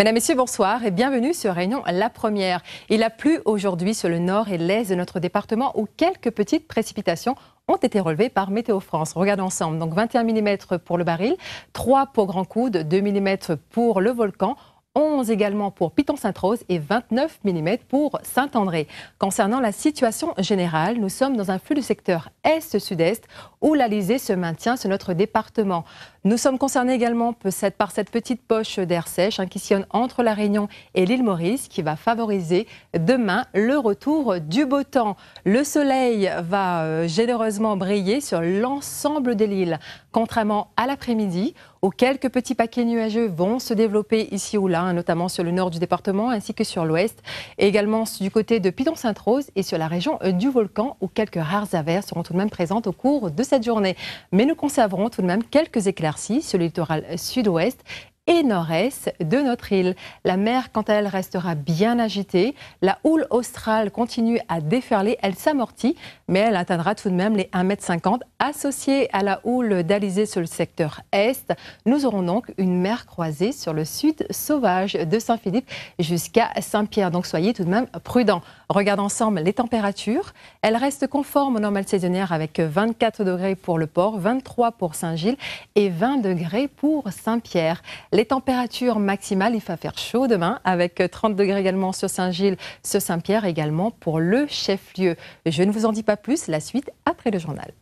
Mesdames, Messieurs, bonsoir et bienvenue sur Réunion La Première. Il a plu aujourd'hui sur le nord et l'est de notre département où quelques petites précipitations ont été relevées par Météo France. Regardons ensemble. Donc 21 mm pour le baril, 3 pour Grand Coude, 2 mm pour le volcan. 11 également pour Piton-Sainte-Rose et 29 mm pour Saint-André. Concernant la situation générale, nous sommes dans un flux du secteur est-sud-est où l'alizé se maintient sur notre département. Nous sommes concernés également par cette petite poche d'air sèche hein, qui sillonne entre la Réunion et l'île Maurice qui va favoriser demain le retour du beau temps. Le soleil va euh, généreusement briller sur l'ensemble de l'île, contrairement à l'après-midi où quelques petits paquets nuageux vont se développer ici ou là notamment sur le nord du département ainsi que sur l'ouest, et également du côté de Pidon-Sainte-Rose et sur la région euh, du volcan où quelques rares averses seront tout de même présentes au cours de cette journée. Mais nous conserverons tout de même quelques éclaircies sur le littoral sud-ouest et nord-est de notre île. La mer, quant à elle, restera bien agitée. La houle australe continue à déferler. Elle s'amortit, mais elle atteindra tout de même les 1,50 m. Associée à la houle d'Alizé sur le secteur est, nous aurons donc une mer croisée sur le sud sauvage de Saint-Philippe jusqu'à Saint-Pierre. Donc soyez tout de même prudents. Regardons ensemble les températures. Elles restent conformes aux normales saisonnières avec 24 degrés pour le port, 23 pour Saint-Gilles et 20 degrés pour Saint-Pierre. Les températures maximales, il va faire chaud demain, avec 30 euh, degrés également sur Saint-Gilles, sur Saint-Pierre également pour le chef-lieu. Je ne vous en dis pas plus, la suite après le journal.